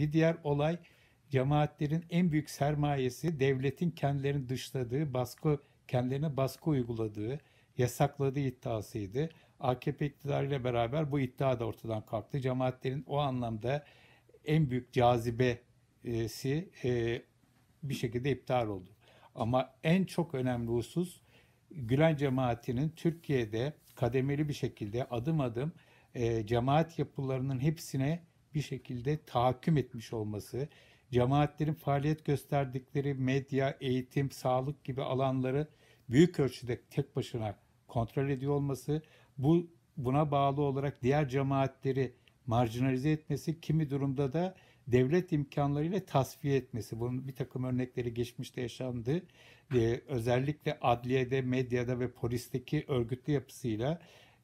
Bir diğer olay cemaatlerin en büyük sermayesi devletin kendilerini dışladığı, baskı kendilerine baskı uyguladığı, yasakladığı iddiasıydı. AKP iktidarıyla beraber bu iddia da ortadan kalktı. Cemaatlerin o anlamda en büyük cazibesi e, bir şekilde iptal oldu. Ama en çok önemli husus Gülen cemaatinin Türkiye'de kademeli bir şekilde adım adım e, cemaat yapılarının hepsine bir şekilde tahakküm etmiş olması, cemaatlerin faaliyet gösterdikleri medya, eğitim, sağlık gibi alanları büyük ölçüde tek başına kontrol ediyor olması, bu buna bağlı olarak diğer cemaatleri marjinalize etmesi, kimi durumda da devlet imkanlarıyla tasfiye etmesi. Bunun bir takım örnekleri geçmişte yaşandı. Ee, özellikle adliyede, medyada ve polisteki örgütlü yapısıyla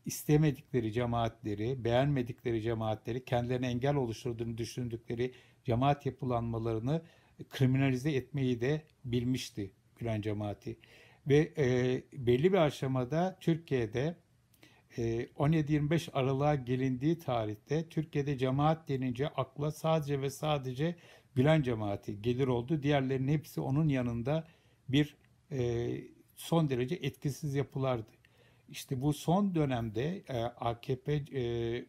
istemedikleri cemaatleri, beğenmedikleri cemaatleri, kendilerine engel oluşturduğunu düşündükleri cemaat yapılanmalarını e, kriminalize etmeyi de bilmişti Gülen cemaati. Ve e, belli bir aşamada Türkiye'de e, 17-25 Aralık'a gelindiği tarihte Türkiye'de cemaat denince akla sadece ve sadece Gülen cemaati gelir oldu. Diğerlerinin hepsi onun yanında bir e, son derece etkisiz yapılardı. İşte bu son dönemde e, AKP e,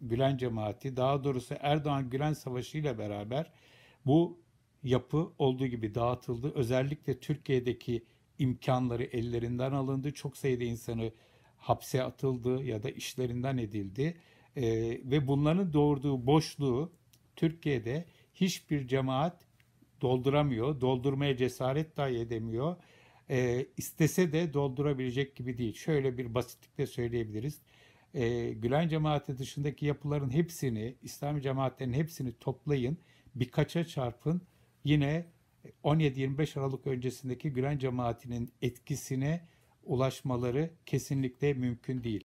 Gülen cemaati daha doğrusu Erdoğan Gülen Savaşı ile beraber bu yapı olduğu gibi dağıtıldı. Özellikle Türkiye'deki imkanları ellerinden alındı. Çok sayıda insanı hapse atıldı ya da işlerinden edildi. E, ve bunların doğurduğu boşluğu Türkiye'de hiçbir cemaat dolduramıyor, doldurmaya cesaret dahi edemiyor e, istese de doldurabilecek gibi değil. Şöyle bir basitlikle söyleyebiliriz. E, Gülen cemaati dışındaki yapıların hepsini, İslami cemaatlerin hepsini toplayın, birkaça çarpın. Yine 17-25 Aralık öncesindeki Gülen cemaatinin etkisine ulaşmaları kesinlikle mümkün değil.